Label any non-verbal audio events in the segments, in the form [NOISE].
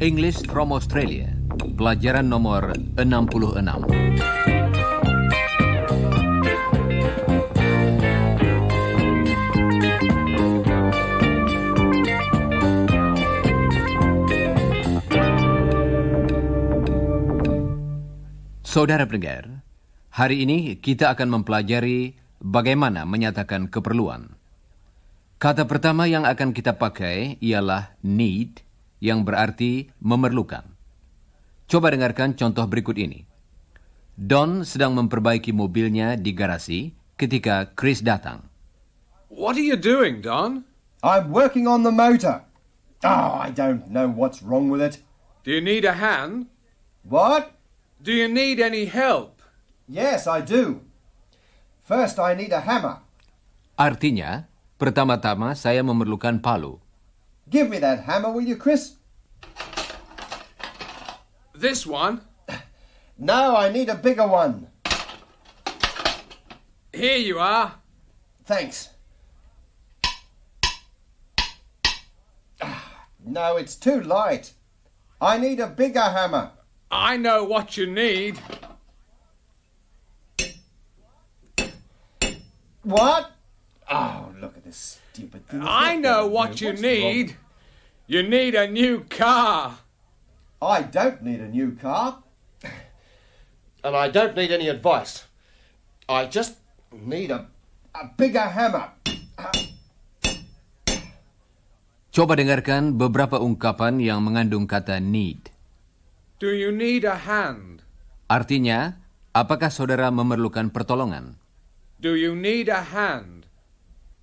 English from Australia. Pelajaran nomor 66. Saudara pendengar, Hari ini kita akan mempelajari bagaimana menyatakan keperluan. Kata pertama yang akan kita pakai ialah need yang berarti memerlukan. Coba dengarkan contoh berikut ini. Don sedang memperbaiki mobilnya di garasi ketika Chris datang. What are you doing, Don? I'm working on the motor. Oh, I don't know what's wrong with it. Do you need a hand? What? Do you need any help? Yes, I do. First I need a hammer. Artinya, pertama-tama saya memerlukan palu. Give me that hammer, will you, Chris? This one? [LAUGHS] No, I need a bigger one. Here you are. Thanks. Ah, no, it's too light. I need a bigger hammer. I know what you need. What? Oh, look at this stupid thing. I know what you What's need. Wrong? You need a new car. I don't need a new car. [SIGHS] and I don't need any advice. I just need a, a bigger hammer. Coba dengarkan beberapa ungkapan yang mengandung kata need. Do you need a hand? Artinya, apakah saudara memerlukan pertolongan? Do you need a hand?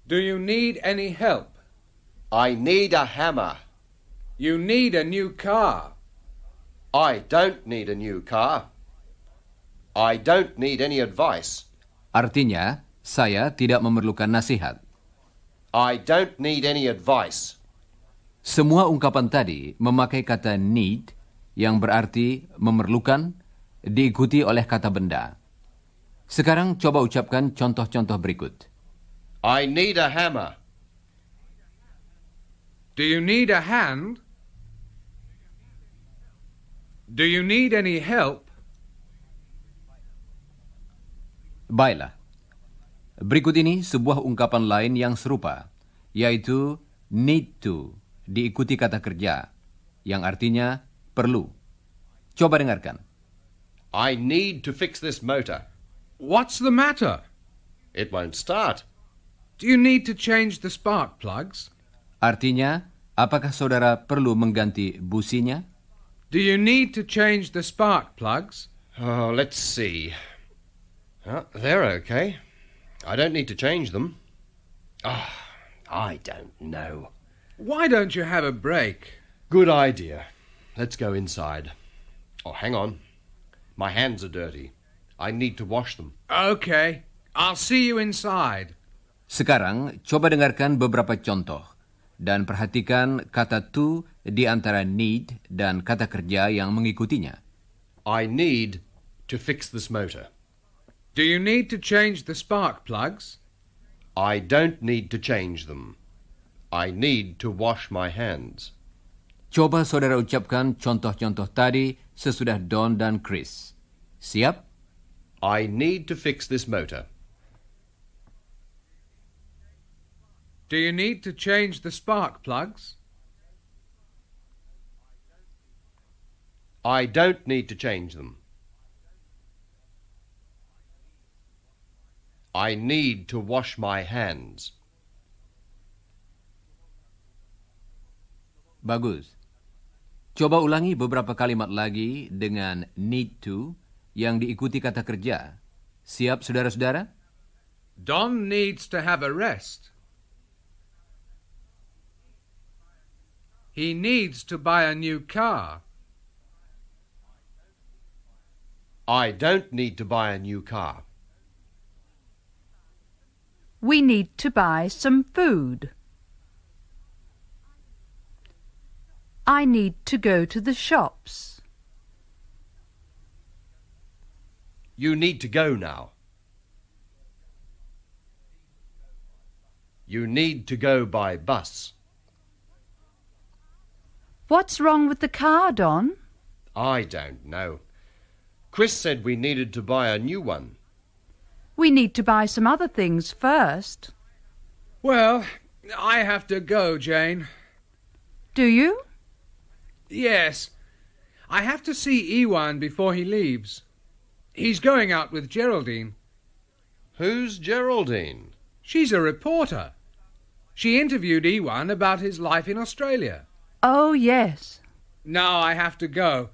Do you need any help? I need a hammer. You need a new car. I don't need a new car. I don't need any advice. Artinya, saya tidak memerlukan nasihat. I don't need any advice. Semua ungkapan tadi memakai kata need yang berarti memerlukan diikuti oleh kata benda. Sekarang coba ucapkan contoh-contoh berikut. I need a hammer. Do you need a hand? Do you need any help? Baiklah. Berikut ini sebuah ungkapan lain yang serupa, yaitu need to diikuti kata kerja yang artinya perlu. Coba dengarkan. I need to fix this motor. What's the matter? It won't start. Do you need to change the spark plugs? Artinya, apakah saudara perlu mengganti businya? Do you need to change the spark plugs? Oh, let's see. Oh, they're okay. I don't need to change them. Ah, oh, I don't know. Why don't you have a break? Good idea. Let's go inside. Oh, hang on. My hands are dirty. I need to wash them. Okay. I'll see you inside. Sekarang coba dengarkan beberapa contoh dan perhatikan kata to di antara need dan kata kerja yang mengikutinya. I need to fix this motor. Do you need to change the spark plugs? I don't need to change them. I need to wash my hands. Coba saudara ucapkan contoh-contoh tadi sesudah Don dan Chris. Siap? I need to fix this motor. Do you need to change the spark plugs? I don't need to change them. I need to wash my hands. Bagus. Coba ulangi beberapa kalimat lagi dengan need to yang diikuti kata kerja. Siap, saudara-saudara? Don needs to have a rest. He needs to buy a new car. I don't need to buy a new car. We need to buy some food. I need to go to the shops. You need to go now. You need to go by bus. What's wrong with the car, Don? I don't know. Chris said we needed to buy a new one. We need to buy some other things first. Well, I have to go, Jane. Do you? Yes. I have to see Ewan before he leaves. He's going out with Geraldine. Who's Geraldine? She's a reporter. She interviewed Ewan about his life in Australia. Oh, yes. Now I have to go.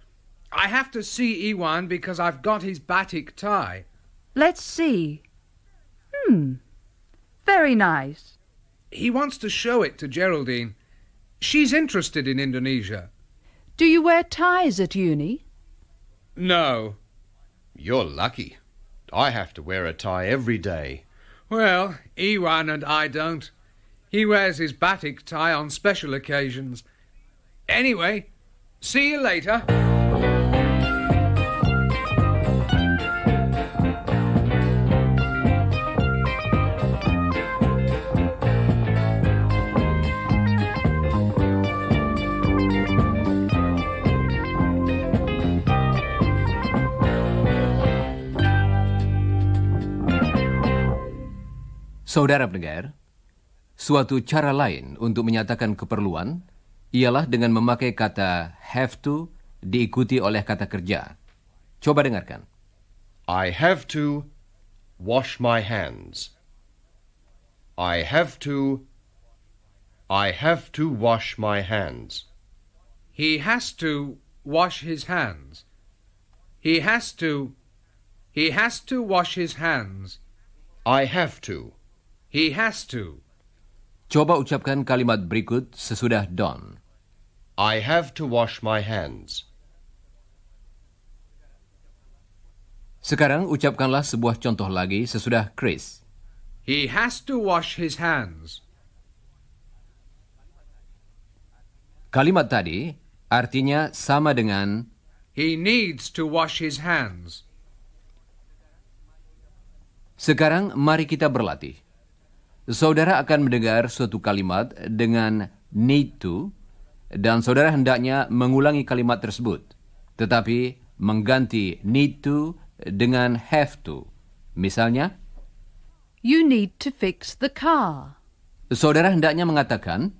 I have to see Ewan because I've got his batik tie. Let's see. Hmm. Very nice. He wants to show it to Geraldine. She's interested in Indonesia. Do you wear ties at uni? No. You're lucky. I have to wear a tie every day. Well, Ewan and I don't. He wears his batik tie on special occasions. Anyway, see you later. Saudara pendengar, suatu cara lain untuk menyatakan keperluan ialah dengan memakai kata have to diikuti oleh kata kerja. Coba dengarkan. I have to wash my hands. I have to I have to wash my hands. He has to wash his hands. He has to He has to wash his hands. I have to. He has to. Coba ucapkan kalimat berikut sesudah Don. I have to wash my hands. Sekarang ucapkanlah sebuah contoh lagi sesudah Chris. He has to wash his hands. Kalimat tadi artinya sama dengan He needs to wash his hands. Sekarang mari kita berlatih. Saudara akan mendengar suatu kalimat dengan need to, dan saudara hendaknya mengulangi kalimat tersebut, tetapi mengganti need to dengan have to. Misalnya, You need to fix the car. Saudara hendaknya mengatakan,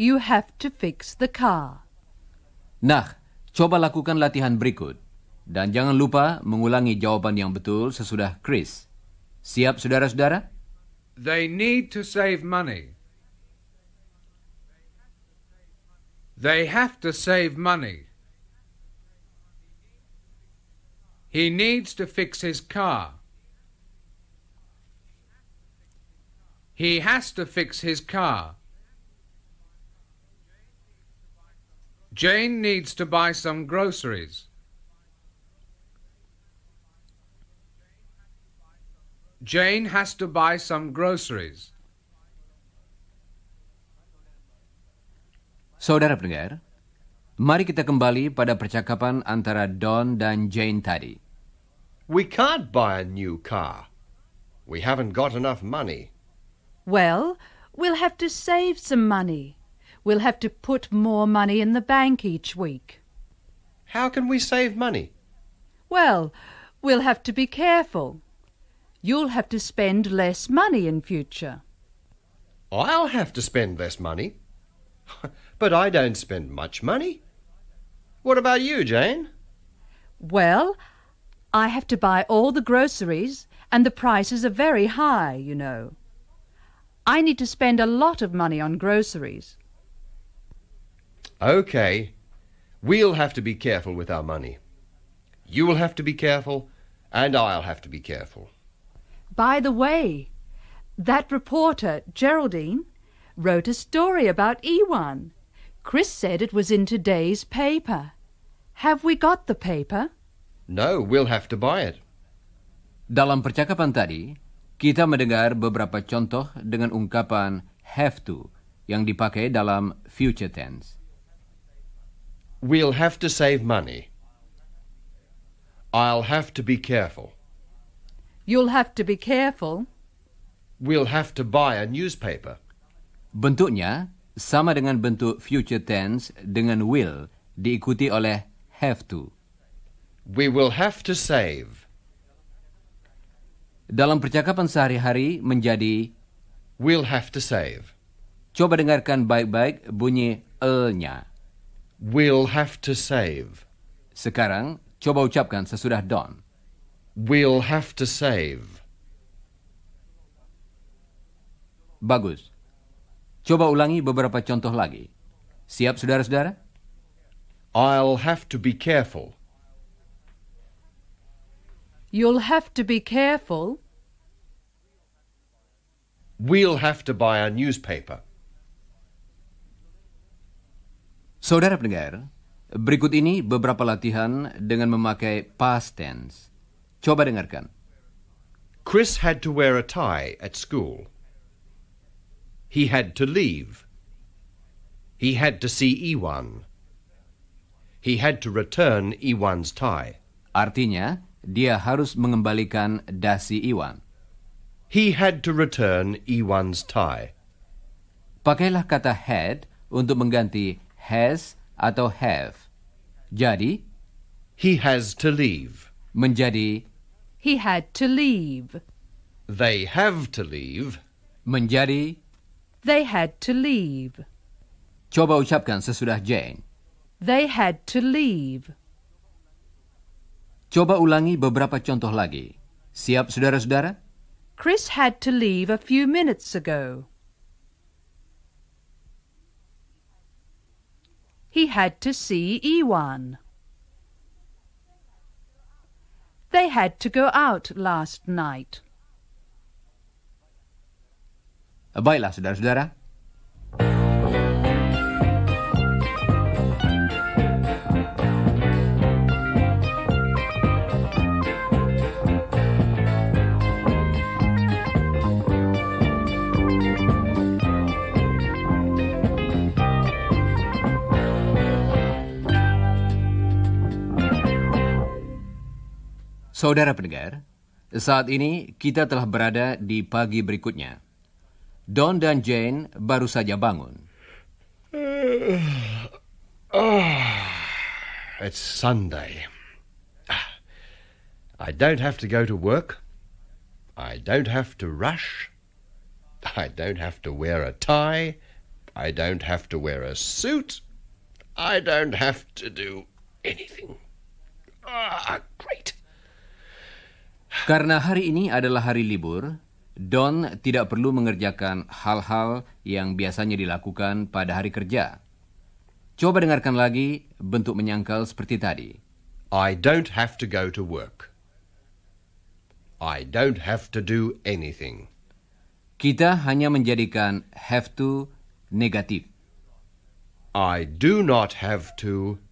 You have to fix the car. Nah, coba lakukan latihan berikut. Dan jangan lupa mengulangi jawaban yang betul sesudah Chris. Siap, saudara-saudara? They need to save money. They have to save money. He needs to fix his car. He has to fix his car. Jane needs to buy some groceries. Jane has to buy some groceries. Saudara pendengar, mari kita kembali pada percakapan antara Don dan Jane tadi. We can't buy a new car. We haven't got enough money. Well, we'll have to save some money. We'll have to put more money in the bank each week. How can we save money? Well, we'll have to be careful. You'll have to spend less money in future. I'll have to spend less money. [LAUGHS] but I don't spend much money. What about you, Jane? Well, I have to buy all the groceries, and the prices are very high, you know. I need to spend a lot of money on groceries. OK. We'll have to be careful with our money. You will have to be careful, and I'll have to be careful. By the way, that reporter, Geraldine, wrote a story about Ewan. Chris said it was in today's paper. Have we got the paper? No, we'll have to buy it. Dalam percakapan tadi, kita mendengar beberapa contoh dengan ungkapan have to yang dipakai dalam future tense. We'll have to save money. I'll have to be careful. You'll have to be careful. We'll have to buy a newspaper. Bentuknya sama dengan bentuk future tense dengan will diikuti oleh have to. We will have to save. Dalam percakapan sehari-hari menjadi we'll have to save. Coba dengarkan baik-baik bunyi el-nya. We'll have to save. Sekarang coba ucapkan sesudah Don. We'll have to save. Bagus. Coba ulangi beberapa contoh lagi. Siap, saudara-saudara? I'll have to be careful. You'll have to be careful. We'll have to buy a newspaper. Saudara pendengar, berikut ini beberapa latihan dengan memakai past tense. Coba dengarkan. Chris had to wear a tie at school. He had to leave. He had to see Iwan. He had to return Iwan's tie. Artinya, dia harus mengembalikan dasi Iwan. He had to return Iwan's tie. Pakailah kata had untuk mengganti has atau have. Jadi, he has to leave. Menjadi He had to leave. They have to leave. menjadi They had to leave. Coba ucapkan sesudah Jane. They had to leave. Coba ulangi beberapa contoh lagi. Siap, saudara-saudara? Chris had to leave a few minutes ago. He had to see Iwan. They had to go out last night. Baiklah, saudara-saudara. Saudara pendengar, saat ini kita telah berada di pagi berikutnya. Don dan Jane baru saja bangun. [SIGHS] Ah, it's Sunday. Ah, I don't have to go to work. I don't have to rush. I don't have to wear a tie. I don't have to wear a suit. I don't have to do anything. Ah, great. Karena hari ini adalah hari libur, Don tidak perlu mengerjakan hal-hal yang biasanya dilakukan pada hari kerja. Coba dengarkan lagi bentuk menyangkal seperti tadi. I don't have to go to work. I don't have to do anything. Kita hanya menjadikan have to negatif. I do not have to.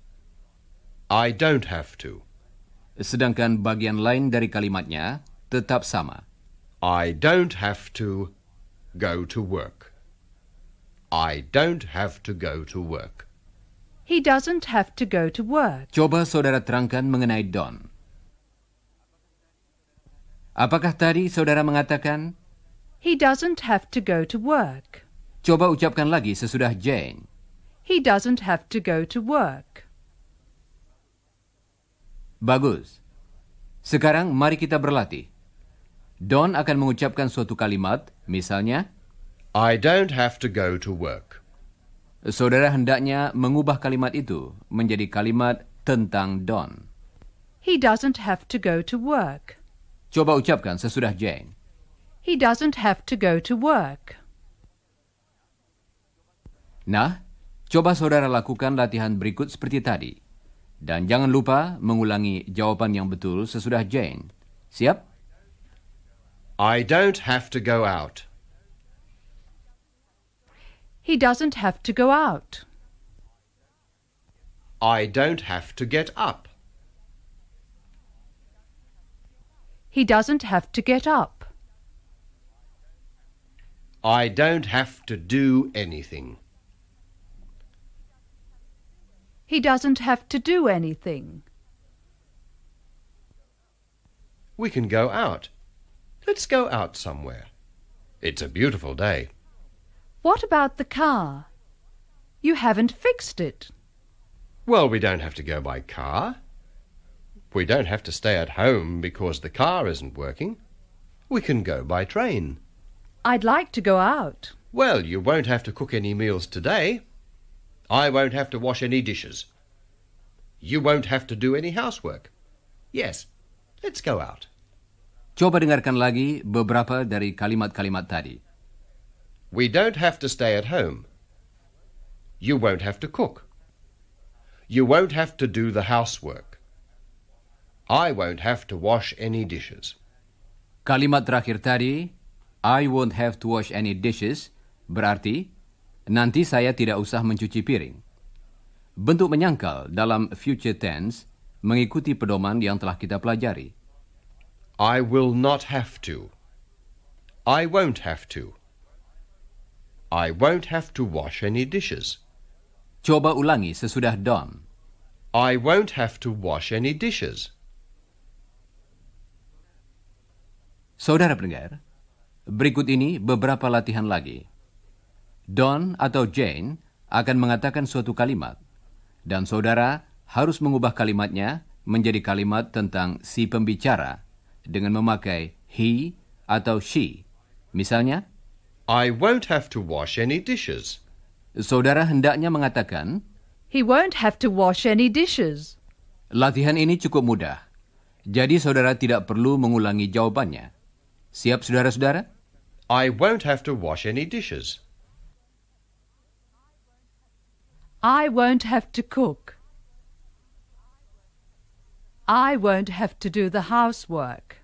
I don't have to. Sedangkan bagian lain dari kalimatnya tetap sama. I don't have to go to work. I don't have to go to work. He doesn't have to go to work. Coba saudara terangkan mengenai Don. Apakah tadi saudara mengatakan? He doesn't have to go to work. Coba ucapkan lagi sesudah Jane. He doesn't have to go to work. Bagus. Sekarang mari kita berlatih. Don akan mengucapkan suatu kalimat, misalnya, I don't have to go to work. Saudara hendaknya mengubah kalimat itu menjadi kalimat tentang Don. He doesn't have to go to work. Coba ucapkan sesudah Jane. He doesn't have to go to work. Nah, coba saudara lakukan latihan berikut seperti tadi. Dan jangan lupa mengulangi jawaban yang betul sesudah Jane. Siap? I don't have to go out. He doesn't have to go out. I don't have to get up. He doesn't have to get up. I don't have to do anything. He doesn't have to do anything. We can go out. Let's go out somewhere. It's a beautiful day. What about the car? You haven't fixed it. Well, we don't have to go by car. We don't have to stay at home because the car isn't working. We can go by train. I'd like to go out. Well, you won't have to cook any meals today. I won't have to wash any dishes. You won't have to do any housework. Yes, let's go out. Coba dengarkan lagi beberapa dari kalimat-kalimat tadi. We don't have to stay at home. You won't have to cook. You won't have to do the housework. I won't have to wash any dishes. Kalimat terakhir tadi, I won't have to wash any dishes, berarti Nanti saya tidak usah mencuci piring. Bentuk menyangkal dalam future tense mengikuti pedoman yang telah kita pelajari. I will not have to. I won't have to. I won't have to wash any dishes. Coba ulangi sesudah Don. I won't have to wash any dishes. Saudara pendengar, berikut ini beberapa latihan lagi. Don atau Jane akan mengatakan suatu kalimat, dan saudara harus mengubah kalimatnya menjadi kalimat tentang si pembicara dengan memakai he atau she. Misalnya, I won't have to wash any dishes. Saudara hendaknya mengatakan, He won't have to wash any dishes. Latihan ini cukup mudah. Jadi saudara tidak perlu mengulangi jawabannya. Siap saudara-saudara? I won't have to wash any dishes. I won't have to cook. I won't have to do the housework.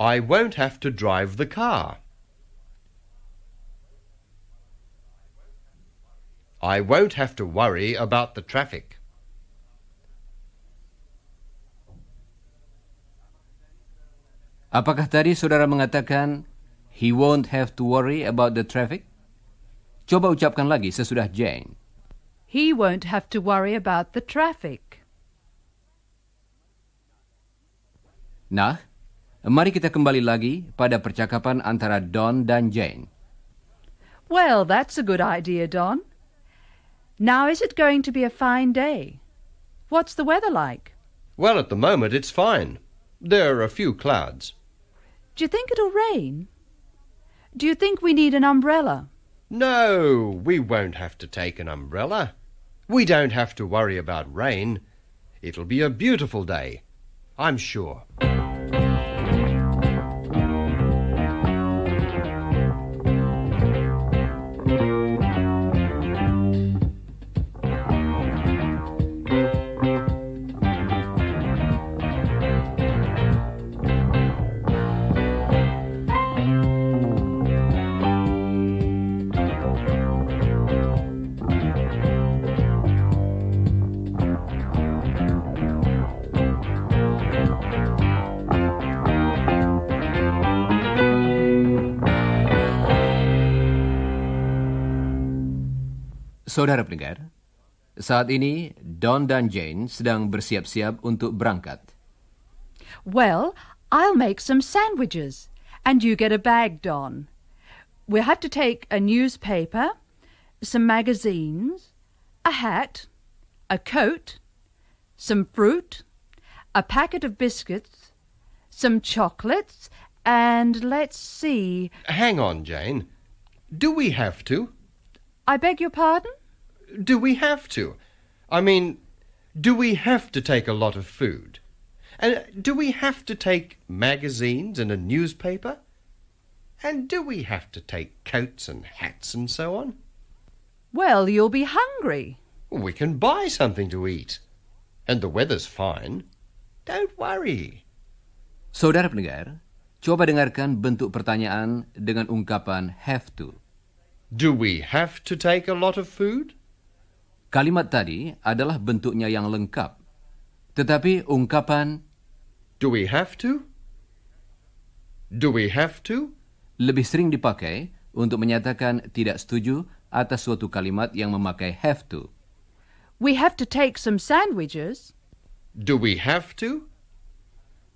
I won't have to drive the car. I won't have to worry about the traffic. Apakah tadi saudara mengatakan he won't have to worry about the traffic? Coba ucapkan lagi sesudah Jane. He won't have to worry about the traffic. Nah, mari kita kembali lagi pada percakapan antara Don dan Jane. Well, that's a good idea, Don. Now, is it going to be a fine day? What's the weather like? Well, at the moment, it's fine. There are a few clouds. Do you think it'll rain? Do you think we need an umbrella? No, we won't have to take an umbrella. We don't have to worry about rain. It'll be a beautiful day, I'm sure. Saudara pendengar, saat ini Don dan Jane sedang bersiap-siap untuk berangkat. Well, I'll make some sandwiches and you get a bag, Don. We'll have to take a newspaper, some magazines, a hat, a coat, some fruit, a packet of biscuits, some chocolates, and let's see. Hang on, Jane. Do we have to? I beg your pardon? Do we have to? I mean, do we have to take a lot of food? And uh, do we have to take magazines and a newspaper? And do we have to take coats and hats and so on? Well, you'll be hungry. We can buy something to eat. And the weather's fine. Don't worry. Saudara pendengar, coba dengarkan bentuk pertanyaan dengan ungkapan have to. Do we have to take a lot of food? Kalimat tadi adalah bentuknya yang lengkap. Tetapi ungkapan Do we have to? Do we have to? Lebih sering dipakai untuk menyatakan tidak setuju atas suatu kalimat yang memakai have to. We have to take some sandwiches. Do we have to?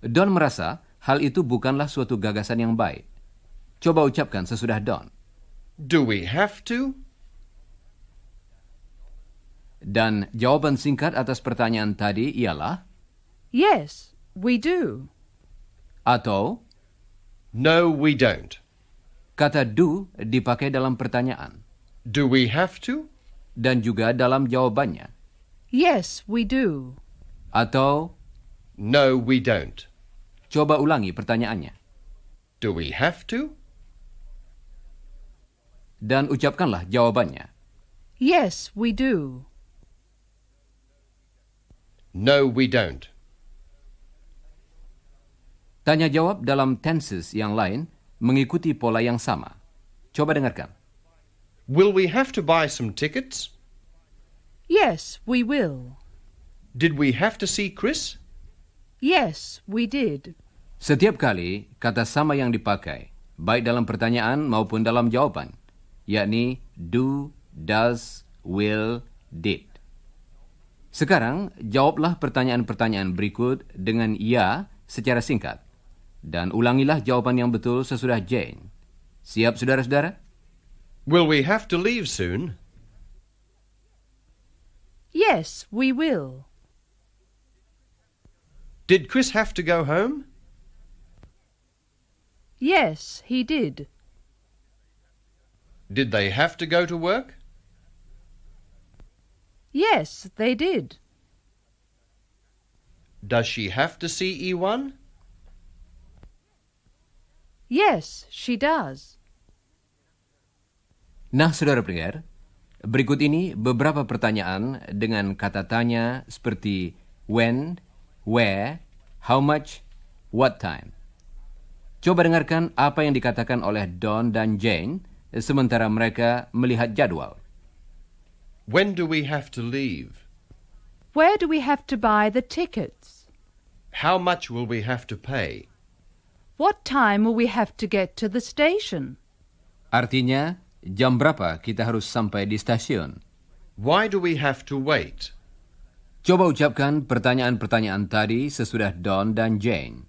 Don merasa hal itu bukanlah suatu gagasan yang baik. Coba ucapkan sesudah Don. Do we have to? Dan jawaban singkat atas pertanyaan tadi ialah Yes, we do. Atau No, we don't. Kata do dipakai dalam pertanyaan. Do we have to? Dan juga dalam jawabannya. Yes, we do. Atau No, we don't. Coba ulangi pertanyaannya. Do we have to? dan ucapkanlah jawabannya. Yes, we do. No, we don't. Tanya jawab dalam tenses yang lain mengikuti pola yang sama. Coba dengarkan. Will we have to buy some tickets? Yes, we will. Did we have to see Chris? Yes, we did. Setiap kali kata sama yang dipakai, baik dalam pertanyaan maupun dalam jawaban, yakni do, does, will, did. Sekarang, jawablah pertanyaan-pertanyaan berikut dengan ya secara singkat. Dan ulangilah jawaban yang betul sesudah Jane. Siap, saudara-saudara? Will we have to leave soon? Yes, we will. Did Chris have to go home? Yes, he did. Did they have to go to work? Yes, they did. Does she have to see E1? Yes, she does. Nah, saudara pendengar, berikut ini beberapa pertanyaan dengan kata tanya seperti when, where, how much, what time. Coba dengarkan apa yang dikatakan oleh Don dan Jane sementara mereka melihat jadwal. When do we have to leave? Where do we have to buy the tickets? How much will we have to pay? What time will we have to get to the station? Artinya, jam berapa kita harus sampai di stasiun? Why do we have to wait? Coba ucapkan pertanyaan-pertanyaan tadi sesudah Don dan Jane.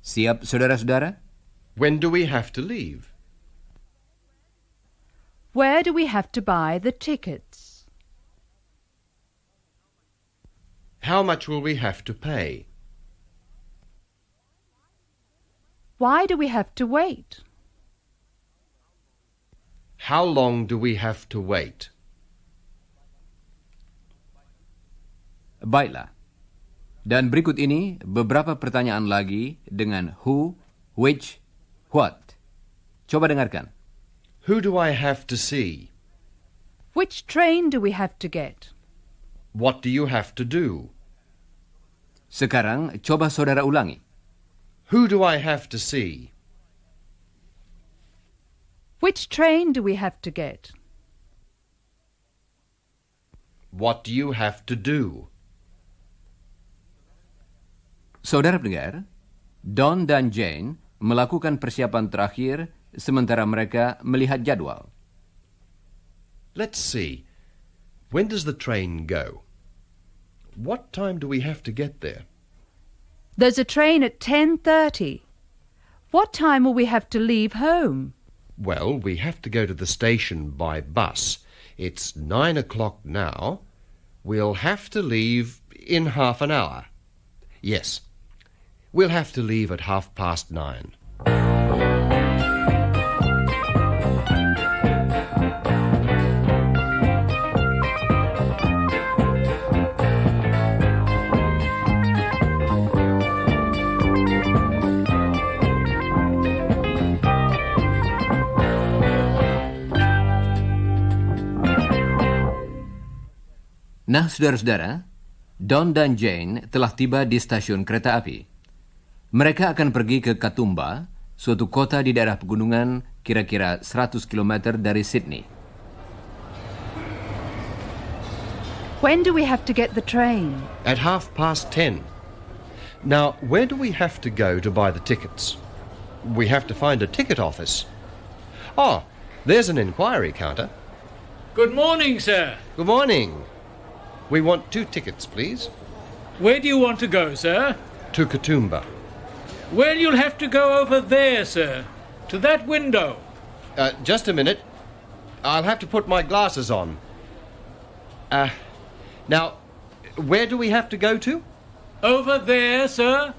Siap, saudara-saudara? When do we have to leave? Where do we have to buy the tickets? How much will we have to pay? Why do we have to wait? How long do we have to wait? Baiklah. Dan berikut ini beberapa pertanyaan lagi dengan who, which, what. Coba dengarkan. Who do I have to see? Which train do we have to get? What do you have to do? Sekarang coba saudara ulangi. Who do I have to see? Which train do we have to get? What do you have to do? Saudara pendengar, Don dan Jane melakukan persiapan terakhir sementara mereka melihat jadwal. Let's see. When does the train go? What time do we have to get there? There's a train at 10:30. What time will we have to leave home? Well, we have to go to the station by bus. It's nine o'clock now. We'll have to leave in half an hour. Yes, we'll have to leave at half past nine. Nah, saudara-saudara, Don dan Jane telah tiba di stasiun kereta api. Mereka akan pergi ke Katumba, suatu kota di daerah pegunungan kira-kira 100 km dari Sydney. When do we have to get the train? At half past ten. Now, where do we have to go to buy the tickets? We have to find a ticket office. Oh, there's an inquiry counter. Good morning, sir. Good morning. We want two tickets, please. Where do you want to go, sir? To Katoomba. Well, you'll have to go over there, sir. To that window. Uh, just a minute. I'll have to put my glasses on. Uh, now, where do we have to go to? Over there, sir.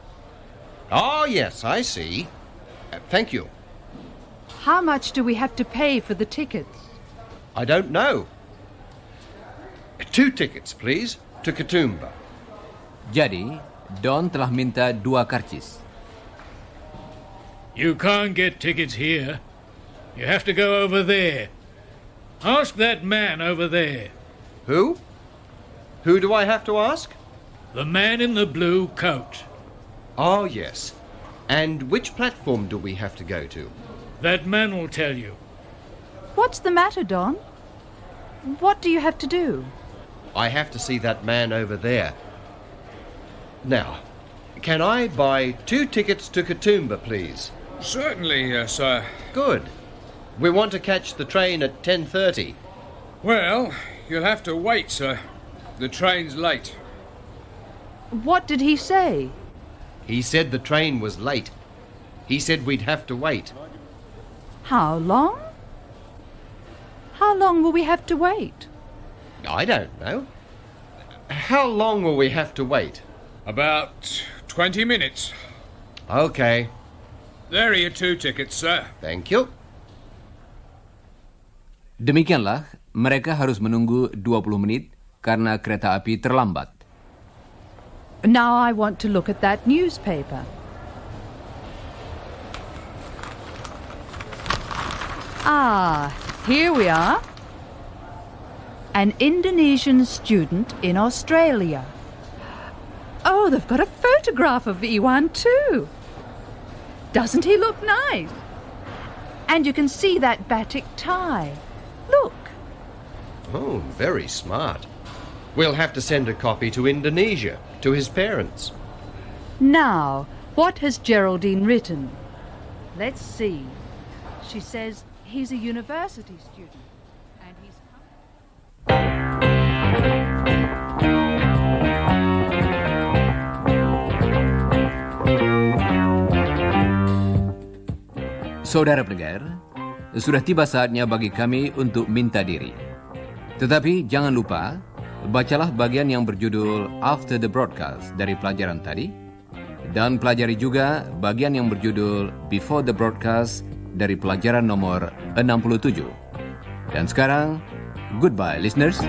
Oh, yes, I see. Uh, thank you. How much do we have to pay for the tickets? I don't know. Two tickets, please, to Katoomba. Jadi, Don telah minta dua karcis. You can't get tickets here. You have to go over there. Ask that man over there. Who? Who do I have to ask? The man in the blue coat. Ah, oh, yes. And which platform do we have to go to? That man will tell you. What's the matter, Don? What do you have to do? I have to see that man over there. Now, can I buy two tickets to Katoomba, please? Certainly, uh, sir. Good. We want to catch the train at 10.30. Well, you'll have to wait, sir. The train's late. What did he say? He said the train was late. He said we'd have to wait. How long? How long will we have to wait? I don't know. How long will we have to wait? About 20 minutes. Okay. There are your two tickets, sir. Thank you. Demikianlah, mereka harus menunggu 20 menit karena kereta api terlambat. Now I want to look at that newspaper. Ah, here we are an Indonesian student in Australia. Oh, they've got a photograph of Iwan too. Doesn't he look nice? And you can see that batik tie. Look. Oh, very smart. We'll have to send a copy to Indonesia, to his parents. Now, what has Geraldine written? Let's see. She says he's a university student. Saudara pendengar, sudah tiba saatnya bagi kami untuk minta diri. Tetapi jangan lupa, bacalah bagian yang berjudul After the Broadcast dari pelajaran tadi, dan pelajari juga bagian yang berjudul Before the Broadcast dari pelajaran nomor 67. Dan sekarang, goodbye listeners.